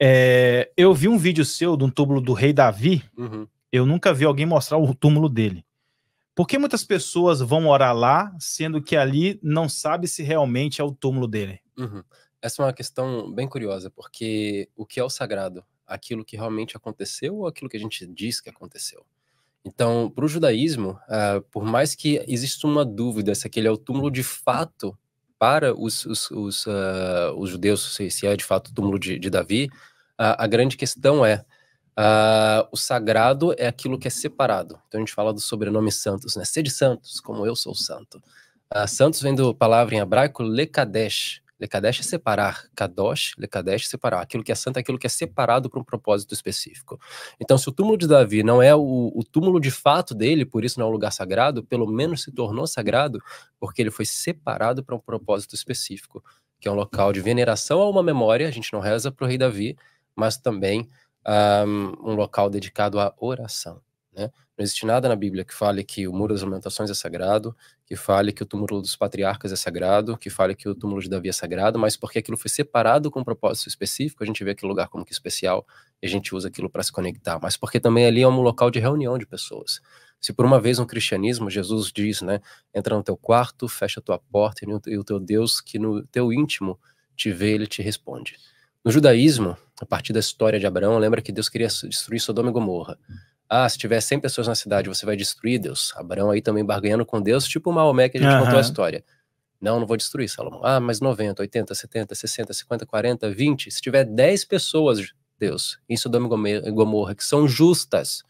É, eu vi um vídeo seu de um túmulo do rei Davi. Uhum. Eu nunca vi alguém mostrar o túmulo dele. Por que muitas pessoas vão orar lá, sendo que ali não sabe se realmente é o túmulo dele? Uhum. Essa é uma questão bem curiosa, porque o que é o sagrado? Aquilo que realmente aconteceu ou aquilo que a gente diz que aconteceu? Então, para o judaísmo, uh, por mais que exista uma dúvida se aquele é o túmulo de fato para os, os, os, uh, os judeus, se, se, é de fato o túmulo de, de Davi, uh, a grande questão é uh, o sagrado é aquilo que é separado. Então a gente fala do sobrenome santos, né? Sede santos, como eu sou santo. Ah, santos vem da palavra em hebraico lekadesh, Lekadesh é separar, Kadosh, Lekadesh é separar. Aquilo que é santo é aquilo que é separado para um propósito específico. Então, se o túmulo de Davi não é o, o túmulo de fato dele, por isso não é um lugar sagrado, pelo menos se tornou sagrado porque ele foi separado para um propósito específico, que é um local de veneração a uma memória. A gente não reza para o rei Davi, mas também um, um local dedicado à oração. Né? Não existe nada na Bíblia que fale que o Muro das Lamentações é sagrado, que fale que o túmulo dos patriarcas é sagrado, que fale que o túmulo de Davi é sagrado, mas porque aquilo foi separado com um propósito específico, a gente vê aquele lugar como que especial e a gente usa aquilo para se conectar, mas porque também ali é um local de reunião de pessoas. Se por uma vez no cristianismo Jesus diz, né, entra no teu quarto, fecha a tua porta e o teu Deus que no teu íntimo te vê, ele te responde. No judaísmo, a partir da história de Abraão, lembra que Deus queria destruir Sodoma e Gomorra ah, se tiver 100 pessoas na cidade, você vai destruir Deus. Abraão aí também barganhando com Deus, tipo o Maomé que a gente uhum. contou a história. Não, não vou destruir, Salomão. Ah, mas 90, 80, 70, 60, 50, 40, 20. Se tiver 10 pessoas, Deus, em Sodoma e Gomorra, que são justas,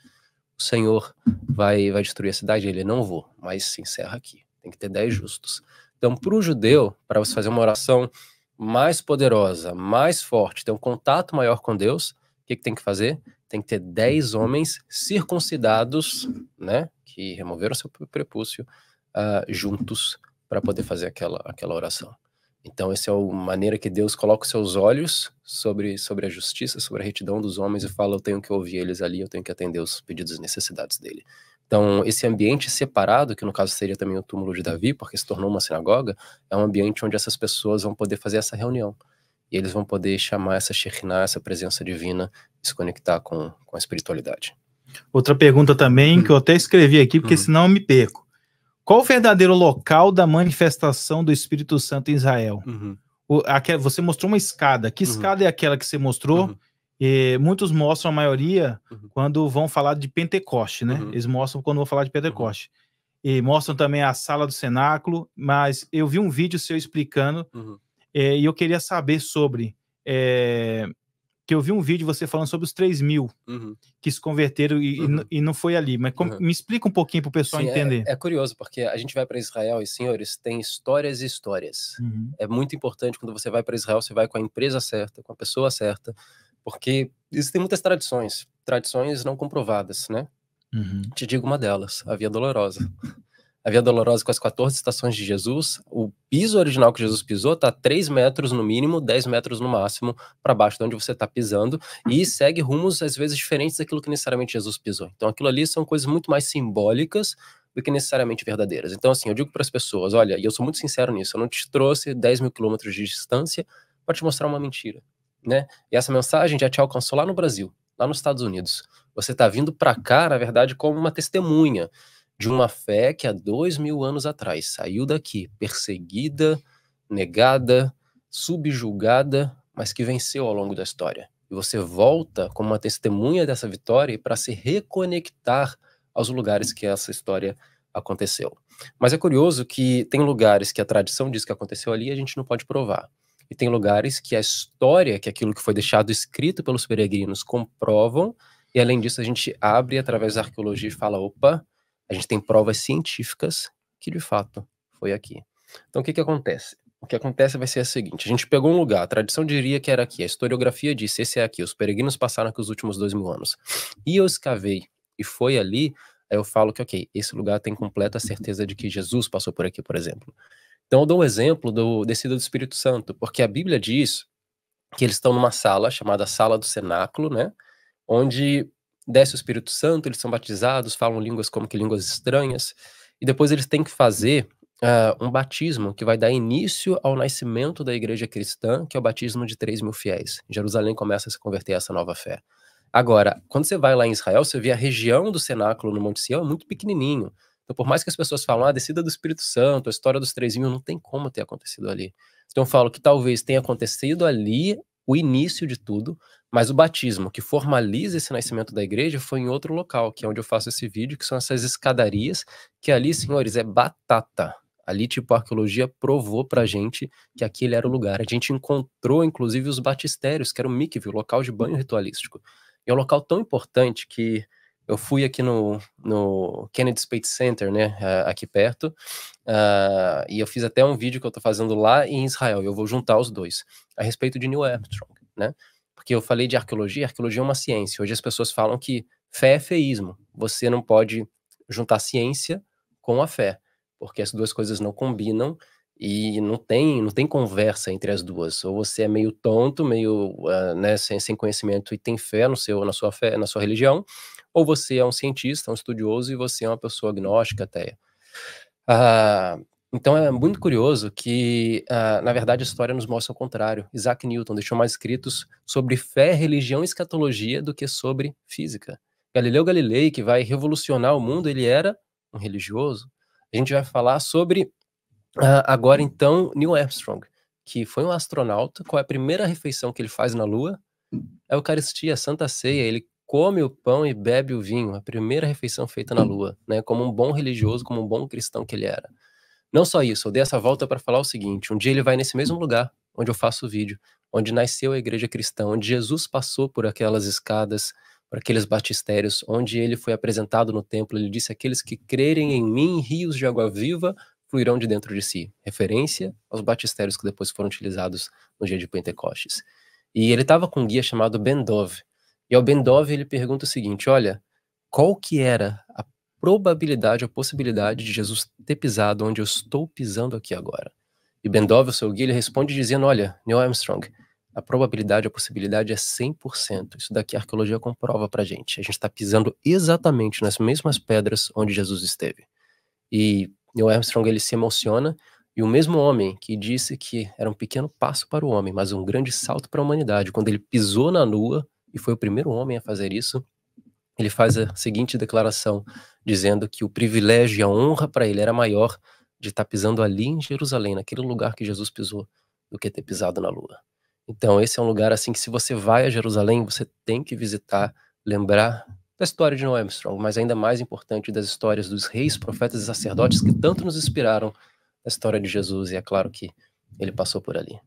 o Senhor vai, vai destruir a cidade. Ele, não vou, mas se encerra aqui. Tem que ter 10 justos. Então, para o judeu, para você fazer uma oração mais poderosa, mais forte, ter um contato maior com Deus, o que, que tem que fazer? tem que ter 10 homens circuncidados, né, que removeram seu prepúcio, uh, juntos para poder fazer aquela, aquela oração. Então, essa é a maneira que Deus coloca os seus olhos sobre, sobre a justiça, sobre a retidão dos homens e fala: eu tenho que ouvir eles ali, eu tenho que atender os pedidos e necessidades dele. Então, esse ambiente separado, que no caso seria também o túmulo de Davi, porque se tornou uma sinagoga, é um ambiente onde essas pessoas vão poder fazer essa reunião e eles vão poder chamar essa Shekhinah, essa presença divina, se conectar com, com a espiritualidade. Outra pergunta também, hum. que eu até escrevi aqui, porque hum. senão eu me perco. Qual o verdadeiro local da manifestação do Espírito Santo em Israel? Uhum. O, você mostrou uma escada. Que uhum. escada é aquela que você mostrou? Uhum. E, muitos mostram, a maioria, uhum. quando vão falar de Pentecoste, né? Uhum. Eles mostram quando vão falar de Pentecoste. Uhum. E mostram também a sala do cenáculo, mas eu vi um vídeo seu explicando é, e eu queria saber sobre. É, que eu vi um vídeo você falando sobre os 3 mil uhum. que se converteram e, uhum. e, e, não foi ali. Mas como, uhum. me explica um pouquinho para o pessoal Sim, é, entender. É, é, curioso, porque a gente vai para Israel e, senhores, tem histórias e histórias. Uhum. É muito importante quando você vai para Israel, você vai com a empresa certa, com a pessoa certa, porque existem muitas tradições, tradições não comprovadas, né? Uhum. Te digo uma delas, a Via Dolorosa a Via Dolorosa com as 14 estações de Jesus, o piso original que Jesus pisou está 3 metros no mínimo, 10 metros no máximo para baixo de onde você está pisando e uhum. segue rumos às vezes diferentes daquilo que necessariamente Jesus pisou. Então aquilo ali são coisas muito mais simbólicas do que necessariamente verdadeiras. Então assim, eu digo para as pessoas, olha, e eu sou muito sincero nisso, eu não te trouxe 10 mil quilômetros de distância para te mostrar uma mentira, né? E essa mensagem já te alcançou lá no Brasil, lá nos Estados Unidos. Você está vindo para cá, na verdade, como uma testemunha de uma fé que há dois mil anos atrás saiu daqui, perseguida, negada, subjugada, mas que venceu ao longo da história. E você volta como uma testemunha dessa vitória para se reconectar aos lugares que essa história aconteceu. Mas é curioso que tem lugares que a tradição diz que aconteceu ali e a gente não pode provar. E tem lugares que a história, que aquilo que foi deixado escrito pelos peregrinos comprovam, e além disso a gente abre através da arqueologia e fala, opa, a gente tem provas científicas que de fato foi aqui. Então o que, que acontece? O que acontece vai ser o seguinte: a gente pegou um lugar, a tradição diria que era aqui, a historiografia disse esse é aqui, os peregrinos passaram aqui os últimos dois mil anos. E eu escavei e foi ali, aí eu falo que, ok, esse lugar tem completa certeza de que Jesus passou por aqui, por exemplo. Então eu dou um exemplo do descido do Espírito Santo, porque a Bíblia diz que eles estão numa sala chamada Sala do Cenáculo, né? Onde desce o Espírito Santo, eles são batizados, falam línguas como que línguas estranhas, e depois eles têm que fazer uh, um batismo que vai dar início ao nascimento da igreja cristã, que é o batismo de 3 mil fiéis. Jerusalém começa a se converter a essa nova fé. Agora, quando você vai lá em Israel, você vê a região do cenáculo no Monte Sião é muito pequenininho. Então, por mais que as pessoas falam ah, a descida do Espírito Santo, a história dos três mil, não tem como ter acontecido ali. Então, eu falo que talvez tenha acontecido ali o início de tudo, mas o batismo que formaliza esse nascimento da igreja foi em outro local, que é onde eu faço esse vídeo, que são essas escadarias, que ali, senhores, é batata. Ali, tipo, a arqueologia provou pra gente que aquele era o lugar. A gente encontrou, inclusive, os batistérios, que era o mikve, o local de banho ritualístico. E é um local tão importante que eu fui aqui no, no Kennedy Space Center, né, aqui perto, uh, e eu fiz até um vídeo que eu estou fazendo lá em Israel, eu vou juntar os dois, a respeito de Neil Armstrong, né, porque eu falei de arqueologia, arqueologia é uma ciência, hoje as pessoas falam que fé é feísmo, você não pode juntar ciência com a fé, porque as duas coisas não combinam e não tem, não tem conversa entre as duas, ou você é meio tonto, meio, uh, né, sem, sem conhecimento e tem fé no seu, na sua fé, na sua religião, ou você é um cientista, um estudioso, e você é uma pessoa agnóstica, até. Ah, então é muito curioso que, ah, na verdade, a história nos mostra o contrário. Isaac Newton deixou mais escritos sobre fé, religião e escatologia do que sobre física. Galileu Galilei, que vai revolucionar o mundo, ele era um religioso. A gente vai falar sobre ah, agora então Neil Armstrong, que foi um astronauta. Qual é a primeira refeição que ele faz na Lua? É a Eucaristia, a Santa Ceia. Ele come o pão e bebe o vinho, a primeira refeição feita na lua, né? Como um bom religioso, como um bom cristão que ele era. Não só isso, eu dei essa volta para falar o seguinte: um dia ele vai nesse mesmo lugar onde eu faço o vídeo, onde nasceu a igreja cristã, onde Jesus passou por aquelas escadas, por aqueles batistérios, onde ele foi apresentado no templo. Ele disse: Aqueles que crerem em mim, rios de água viva fluirão de dentro de si. Referência aos batistérios que depois foram utilizados no dia de Pentecostes. E ele estava com um guia chamado Bendove. E ao Bendov ele pergunta o seguinte, olha, qual que era a probabilidade, a possibilidade de Jesus ter pisado onde eu estou pisando aqui agora? E Bendov, o seu guia, ele responde dizendo, olha, Neil Armstrong, a probabilidade, a possibilidade é 100%. Isso daqui a arqueologia comprova pra gente. A gente está pisando exatamente nas mesmas pedras onde Jesus esteve. E Neil Armstrong, ele se emociona, e o mesmo homem que disse que era um pequeno passo para o homem, mas um grande salto para a humanidade, quando ele pisou na lua, e foi o primeiro homem a fazer isso, ele faz a seguinte declaração, dizendo que o privilégio e a honra para ele era maior de estar tá pisando ali em Jerusalém, naquele lugar que Jesus pisou, do que ter pisado na lua. Então, esse é um lugar assim que, se você vai a Jerusalém, você tem que visitar, lembrar da história de Noé Armstrong, mas ainda mais importante das histórias dos reis, profetas e sacerdotes que tanto nos inspiraram na história de Jesus, e é claro que ele passou por ali.